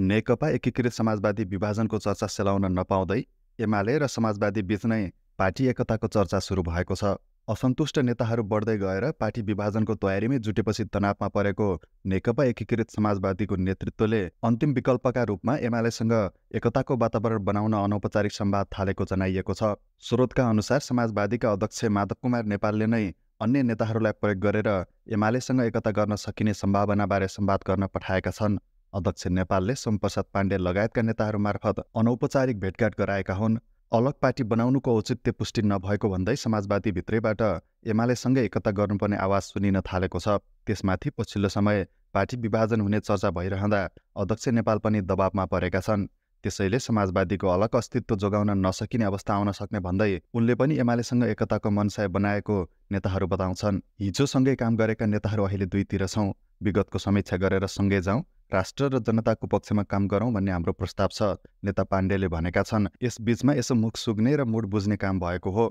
नेकपा एकीकृत समाजवादी विभाजनको चर्चा सेलाउन नपाउँदै एमाले र समाजवादी बीच नै पार्टी एकताको चर्चा सुरु भएको छ असन्तुष्ट नेताहरू बढ्दै गएर पार्टी विभाजनको तयारीमै जुटेपछि तनावमा परेको नेकपा एकीकृत समाजवादीको नेतृत्वले अन्तिम विकल्पका रूपमा एमालेसँग एकताको वातावरण बनाउन अनौपचारिक सम्वाद थालेको जनाइएको छ स्रोतका अनुसार समाजवादीका अध्यक्ष माधव कुमार नेपालले नै अन्य नेताहरूलाई प्रयोग गरेर एमालेसँग एकता गर्न सकिने सम्भावनाबारे सम्वाद गर्न पठाएका छन् अध्यक्ष नेपालले सोमप्रसाद पाण्डे लगायतका नेताहरू मार्फत अनौपचारिक भेटघाट गराएका हुन् अलग पार्टी बनाउनुको औचित्य पुष्टि नभएको भन्दै समाजवादी भित्रैबाट एमालेसँगै एकता गर्नुपर्ने आवाज सुनिन थालेको छ त्यसमाथि पछिल्लो समय पार्टी विभाजन हुने चर्चा भइरहँदा अध्यक्ष नेपाल पनि दबावमा परेका छन् त्यसैले समाजवादीको अलग अस्तित्व जोगाउन नसकिने अवस्था आउन सक्ने भन्दै उनले पनि एमालेसँग एकताको मनसाय बनाएको नेताहरू बताउँछन् हिजोसँगै काम गरेका नेताहरू अहिले दुईतिर छौँ विगतको समीक्षा गरेर सँगै जाउँ राष्ट्र र जनताको पक्षमा काम गरौँ भन्ने हाम्रो प्रस्ताव छ नेता पाण्डेले भनेका छन् यसबीचमा यसो मुख सुग्ने र मुड बुझ्ने काम भएको हो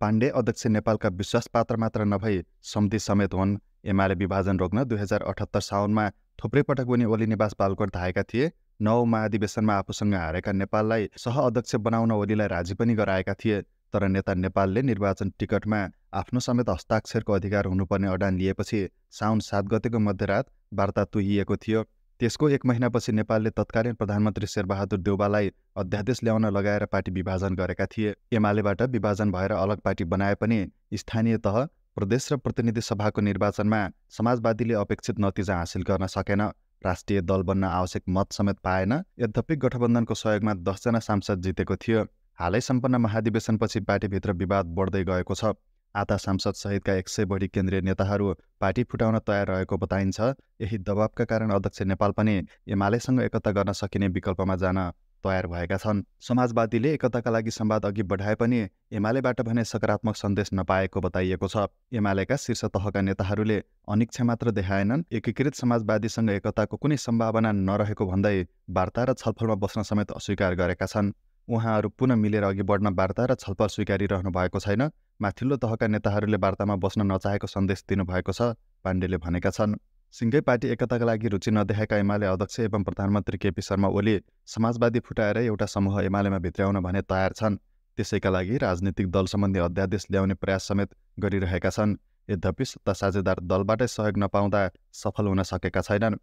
पाण्डे अध्यक्ष नेपालका विश्वास पात्र मात्र नभई सम्धि समेत हुन् एमाले विभाजन रोक्न दुई हजार अठहत्तर साउनमा थुप्रै पटक उनी ओली निवास बालकोट धाएका थिए नौ महाधिवेशनमा आफूसँग हारेका नेपाललाई सह अध्यक्ष बनाउन ओलीलाई राजी पनि गराएका थिए तर नेता नेपालले निर्वाचन टिकटमा आफ्नो समेत हस्ताक्षरको अधिकार हुनुपर्ने अडान लिएपछि साउन सात गतेको मध्यरात वार्ता तुहिएको थियो त्यसको एक महिनापछि नेपालले तत्कालीन प्रधानमन्त्री शेरबहादुर देउबालाई अध्यादेश ल्याउन लगाएर पार्टी विभाजन गरेका थिए एमालेबाट विभाजन भएर अलग पार्टी बनाए पनि स्थानीय तह प्रदेश र प्रतिनिधि सभाको निर्वाचनमा समाजवादीले अपेक्षित नतिजा हासिल गर्न सकेन राष्ट्रिय दल बन्न आवश्यक मत समेत पाएन यद्यपि गठबन्धनको सहयोगमा दसजना सांसद जितेको थियो हालै सम्पन्न महाधिवेशनपछि पार्टीभित्र विवाद बढ्दै गएको छ आता सांसदसहितका एक सय बढी केन्द्रीय नेताहरू पार्टी फुटाउन तयार रहेको बताइन्छ यही दबावका कारण अध्यक्ष नेपाल पनि एमालेसँग एकता गर्न सकिने विकल्पमा जान तयार भएका छन् समाजवादीले एकताका लागि संवाद अघि बढाए पनि एमालेबाट भने सकारात्मक सन्देश नपाएको बताइएको छ एमालेका शीर्ष तहका नेताहरूले अनिच्छा मात्र देखाएनन् एकीकृत समाजवादीसँग एकताको कुनै सम्भावना नरहेको भन्दै वार्ता र छलफलमा बस्न समेत अस्वीकार गरेका छन् उहाँहरू पुनः मिलेर अघि बढ्न वार्ता र छलफल स्वीकारिरहनु भएको छैन माथिल्लो तहका नेताहरूले वार्तामा बस्न नचाहेको सन्देश दिनुभएको छ पाण्डेले भनेका छन् सिङ्गै पार्टी एकताका लागि रुचि नदेखाएका एमाले अध्यक्ष एवं प्रधानमन्त्री केपी शर्मा ओली समाजवादी फुटाएर एउटा समूह एमालेमा भित्राउन भने तयार छन् त्यसैका लागि राजनीतिक दल सम्बन्धी अध्यादेश ल्याउने प्रयास समेत गरिरहेका छन् यद्यपि सत्ता साझेदार दलबाटै सहयोग नपाउँदा सफल हुन सकेका छैनन्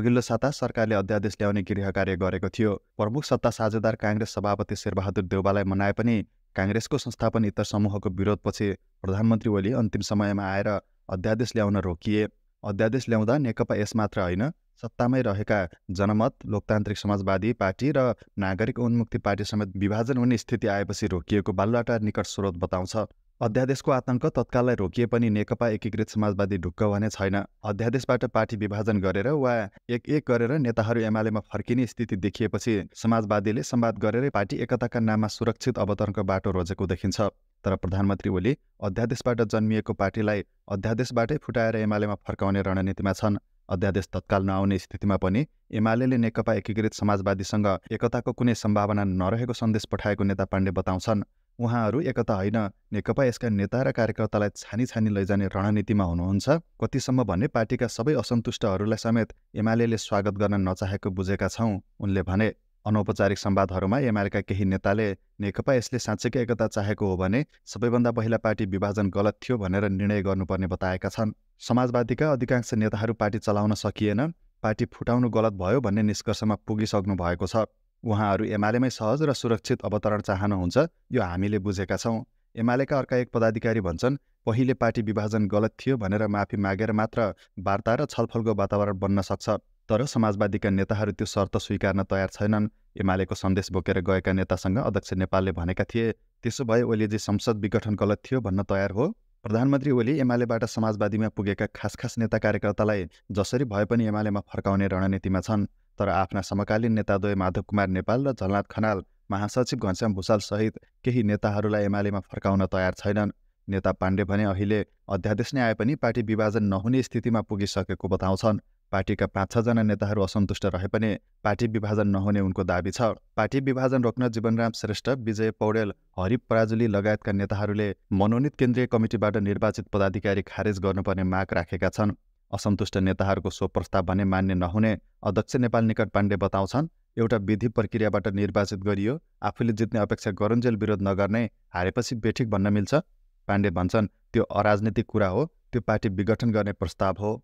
अघिल्लो साता सरकारले अध्यादेश ल्याउने गृह कार्य गरेको थियो प्रमुख सत्ता साझेदार काङ्ग्रेस सभापति शेरबहादुर देउबालाई मनाए पनि काङ्ग्रेसको संस्थापन इतर समूहको विरोधपछि प्रधानमन्त्री ओली अन्तिम समयमा आएर अध्यादेश ल्याउन रोकिए अध्यादेश ल्याउँदा नेकपा यस मात्र होइन सत्तामै रहेका जनमत लोकतान्त्रिक समाजवादी पार्टी र नागरिक उन्मुक्ति पार्टी समेत विभाजन हुने स्थिति आएपछि रोकिएको बालुवाटार निकट स्रोत बताउँछ अध्यादेशको आतंक तत्काललाई रोकिए पनि नेकपा एकीकृत समाजवादी ढुक्क भने छैन अध्यादेशबाट पार्टी विभाजन गरेर वा एक एक गरेर नेताहरू एमालेमा फर्किने स्थिति देखिएपछि समाजवादीले संवाद गरेरै पार्टी एकताका नाममा सुरक्षित अवतरणको बाटो रोजेको देखिन्छ तर प्रधानमन्त्री ओली अध्यादेशबाट जन्मिएको पार्टीलाई अध्यादेशबाटै फुटाएर एमालेमा फर्काउने रणनीतिमा छन् अध्यादेश तत्काल नआउने स्थितिमा पनि एमाले नेकपा एकीकृत समाजवादीसँग एकताको कुनै सम्भावना नरहेको सन्देश पठाएको नेता पाण्डे बताउँछन् उहाँहरू एकता होइन नेकपा यसका नेता र कार्यकर्तालाई छानी छानी लैजाने रणनीतिमा हुनुहुन्छ कतिसम्म भने पार्टीका सबै असन्तुष्टहरूलाई समेत एमाले स्वागत गर्न नचाहेको बुझेका छौँ उनले भने अनौपचारिक संवादहरूमा एमालेका केही नेताले नेकपा यसले साँच्चैकै एकता चाहेको हो भने सबैभन्दा पहिला पार्टी विभाजन गलत थियो भनेर निर्णय गर्नुपर्ने बताएका छन् समाजवादीका अधिकांश नेताहरू पार्टी चलाउन सकिएन पार्टी फुटाउनु गलत भयो भन्ने निष्कर्षमा पुगिसक्नु भएको छ उहाँहरू एमालेमै सहज र सुरक्षित अवतरण चाहनुहुन्छ यो हामीले बुझेका छौँ एमालेका अर्का एक पदाधिकारी भन्छन् पहिले पार्टी विभाजन गलत थियो भनेर माफी मागेर मात्र वार्ता र छलफलको वातावरण बन्न सक्छ तर समाजवादीका नेताहरू त्यो शर्त स्वीकार्न तयार छैनन् एमालेको सन्देश बोकेर गएका नेतासँग अध्यक्ष नेपालले भनेका थिए त्यसो भए ओलीजी संसद विघटन गलत थियो भन्न तयार हो प्रधानमन्त्री ओली एमालेबाट समाजवादीमा पुगेका खास खास नेता कार्यकर्तालाई जसरी भए पनि एमालेमा फर्काउने रणनीतिमा छन् तर आफ्ना समकालीन नेताद्वय माधव कुमार नेपाल र झलनाथ खनाल महासचिव घनश्याम भूषाल सहित केही नेताहरूलाई एमालेमा फर्काउन तयार छैनन् नेता पाण्डे भने अहिले अध्यादेश नै आए पनि पार्टी विभाजन नहुने स्थितिमा पुगिसकेको बताउँछन् पार्टीका पाँच छजना नेताहरू असन्तुष्ट रहे पनि पार्टी विभाजन नहुने उनको दावी छ पार्टी विभाजन रोक्न जीवनराम श्रेष्ठ विजय पौडेल हरिप पराजुली लगायतका नेताहरूले मनोनित केन्द्रीय कमिटीबाट निर्वाचित पदाधिकारी खारेज गर्नुपर्ने माग राखेका छन् असन्तुष्ट नेताहरूको सो प्रस्ताव भने मान्य नहुने अध्यक्ष नेपाल निकट पाण्डे बताउँछन् एउटा विधि प्रक्रियाबाट निर्वाचित गरियो आफूले जित्ने अपेक्षा गरुन्जेल विरोध नगर्ने हारेपछि बेठिक भन्न मिल्छ पाण्डे भन्छन् त्यो अराजनीतिक कुरा हो त्यो पार्टी विघटन गर्ने प्रस्ताव हो